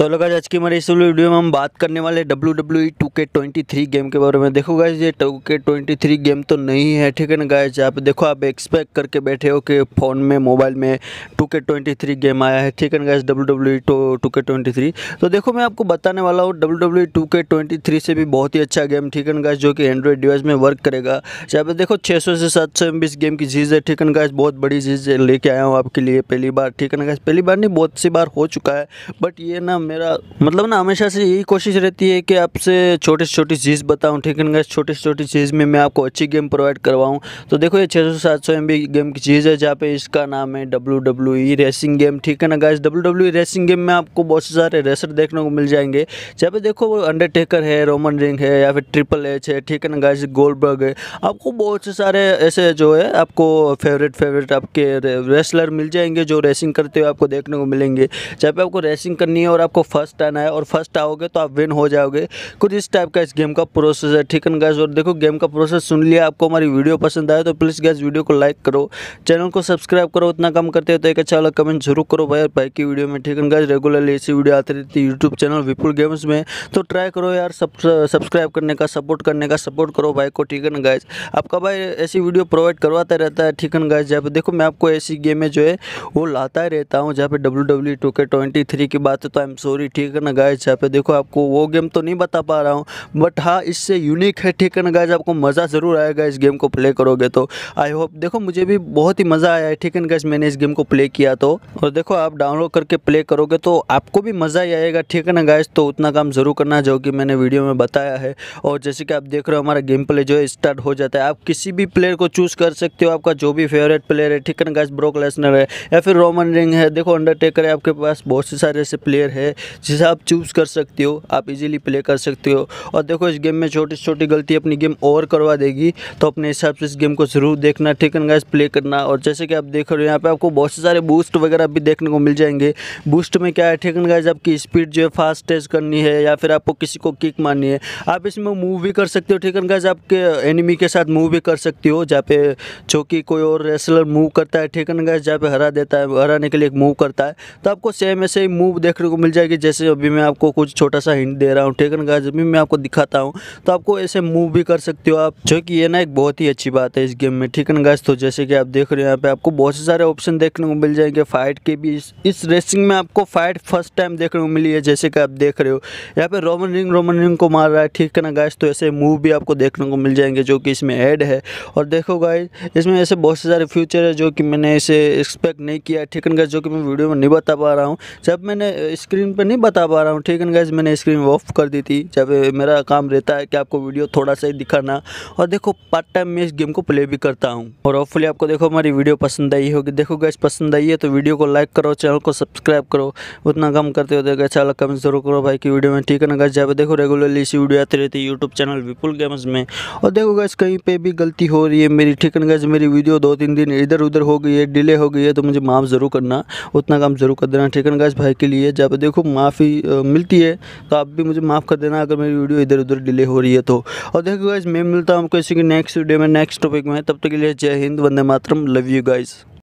तो लोग आज की हमारे इस वीडियो में हम बात करने वाले W W E two K twenty three game के बारे में देखो गाइज ये to K twenty three game तो नहीं है ठीक है ना गाइज आप देखो आप एक्सपेक्ट करके बैठे हो कि फ़ोन में मोबाइल में to K twenty three game आया है ठीक है ना guys W W E two तो टू के ट्वेंटी थ्री तो देखो मैं आपको बताने वाला हूँ W W E two K twenty three से भी बहुत ही अच्छा गेम ठीक है ना गाइज जो कि एंड्रॉइड डिवाइस में वर्क करेगा जहाँ पर देखो छः सौ से सात सौ एम बीस गेम की चीज़ है ठीक है ना गाइज बहुत बड़ी चीज़ लेके आया हूँ आपके लिए पहली बार ठीक है ना गाइज पहली बार नहीं बहुत सी बार हो चुका है बट ये ना मेरा मतलब ना हमेशा से यही कोशिश रहती है कि आपसे छोटी से छोटी चीज़ बताऊं ठीक है ना छोटी से छोटी चीज़ में मैं आपको अच्छी गेम प्रोवाइड करवाऊं तो देखो ये छः सौ सात सौ एम बी गेम की चीज़ है जहाँ पे इसका नाम है W W E racing game ठीक है ना guys W W E racing game में आपको बहुत सारे रेसर देखने को मिल जाएंगे जहाँ पे देखो अंडरटेकर है रोमन रिंग है या फिर ट्रिपल एच है ठीक है ना गोल गोल्डबर्ग है आपको बहुत से सारे ऐसे जो है आपको फेवरेट फेवरेट आपके रेसलर मिल जाएंगे जो रेसिंग करते हुए आपको देखने को मिलेंगे जहाँ पे आपको रेसिंग करनी है और आपको आपको फर्स्ट आना है और फर्स्ट आओगे तो आप विन हो जाओगे कुछ इस टाइप का इस गेम का प्रोसेस है ठीक है गैस और देखो गेम का प्रोसेस सुन लिया आपको हमारी वीडियो पसंद आए तो प्लीज़ गैस वीडियो को लाइक करो चैनल को सब्सक्राइब करो उतना कम करते हो तो एक अच्छा वाला कमेंट जरूर करो भाई और बाइक की वीडियो में ठीक है गैस रेगुलरली ऐसी वीडियो आती रहती है यूट्यूब चैनल विपुल गेम्स में तो ट्राई करो यार सब्सक्राइब करने का सपोर्ट करने का सपोर्ट करो भाई को ठीक है ना गैस आपका भाई ऐसी वीडियो प्रोवाइड करवाता रहता है ठीक है ना गैस जहाँ देखो मैं आपको ऐसी गेम में जो है वो लाता रहता हूँ जहाँ पे W W two K twenty three की बात है तो आई एम सो सॉरी ठीक है ना गाइज यहाँ पे देखो आपको वो गेम तो नहीं बता पा रहा हूँ बट हाँ इससे यूनिक है ठीक है ना गाइज आपको मज़ा ज़रूर आएगा इस गेम को प्ले करोगे तो आई होप देखो मुझे भी बहुत ही मज़ा आया है ठीक है ना गाइज मैंने इस गेम को प्ले किया तो और देखो आप डाउनलोड करके प्ले करोगे तो आपको भी मज़ा ही आएगा ठीक है ना गाइज तो उतना काम ज़रूर करना जो कि मैंने वीडियो में बताया है और जैसे कि आप देख रहे हो हमारा गेम प्ले जो है स्टार्ट हो जाता है आप किसी भी प्लेयर को चूज़ कर सकते हो आपका जो भी फेवरेट प्लेयर है ठीक है ना गाइज ब्रोक लेसनर है या फिर रोमन रिंग है देखो अंडरटेकर है आपके पास बहुत से सारे ऐसे प्लेयर है जिसे आप चूज़ कर सकते हो आप इजीली प्ले कर सकते हो और देखो इस गेम में छोटी छोटी गलती अपनी गेम ओवर करवा देगी तो अपने हिसाब से इस गेम को ज़रूर देखना ठीक है गाइस प्ले करना और जैसे कि आप देख रहे हो यहाँ पे आपको बहुत से सारे बूस्ट वगैरह भी देखने को मिल जाएंगे बूस्ट में क्या है ठीक है गाइस आपकी स्पीड जो है फास्ट टेज करनी है या फिर आपको किसी को किक मारनी है आप इसमें मूव भी कर सकते हो ठीक है गाइस आपके एनिमी के साथ मूव भी कर सकते हो जहाँ पे जो कि कोई और रेसलर मूव करता है ठीक है गाइस जहाँ पे हरा देता है हराने के लिए एक मूव करता है तो आपको सेम ऐसे ही मूव देखने को मिल जाए जाएगी जैसे अभी मैं आपको कुछ छोटा सा हिंट दे रहा हूँ टेकन का जब भी मैं आपको दिखाता हूँ तो आपको ऐसे मूव भी कर सकते हो आप जो कि ये ना एक बहुत ही अच्छी बात है इस गेम में ठीक है ना गाइस तो जैसे कि आप देख रहे हो यहाँ पे आपको बहुत से सारे ऑप्शन देखने को मिल जाएंगे फाइट के भी इस, रेसिंग में आपको फाइट फर्स्ट टाइम देखने को मिली है जैसे कि आप देख रहे हो यहाँ पे रोमन रिंग रोमन रिंग को मार रहा है ठीक है ना गाइस तो ऐसे मूव भी आपको देखने को मिल जाएंगे जो कि इसमें ऐड है और देखो गाइस इसमें ऐसे बहुत से सारे फ्यूचर है जो कि मैंने इसे एक्सपेक्ट नहीं किया ठीक है गाइस जो कि मैं वीडियो में नहीं बता पा रहा हूँ जब मैंने स्क्रीन स्क्रीन पर नहीं बता पा रहा हूँ ठीक है गैस मैंने स्क्रीन ऑफ कर दी थी जब मेरा काम रहता है कि आपको वीडियो थोड़ा सा ही दिखाना और देखो पार्ट टाइम मैं इस गेम को प्ले भी करता हूँ और होपफुली आपको देखो हमारी वीडियो पसंद आई होगी देखो गैस पसंद आई है तो वीडियो को लाइक करो चैनल को सब्सक्राइब करो उतना कम करते हो देखो अच्छा कमेंट जरूर करो भाई की वीडियो में ठीक है ना गैस जब देखो रेगुलरली इसी वीडियो आती रहती है यूट्यूब चैनल विपुल गेम्स में और देखो गैस कहीं पर भी गलती हो रही है मेरी ठीक है ना गैस मेरी वीडियो दो तीन दिन इधर उधर हो गई है डिले हो गई है तो मुझे माफ़ ज़रूर करना उतना काम ज़रूर कर देना ठीक है ना गैस भाई के लिए जब देखो आपको माफ़ी मिलती है तो आप भी मुझे माफ़ कर देना अगर मेरी वीडियो इधर उधर डिले हो रही है तो और देखो गाइज मैं मिलता हूँ आपको इसी के नेक्स्ट वीडियो में नेक्स्ट टॉपिक में तब तक के लिए जय हिंद वंदे मातरम लव यू गाइज़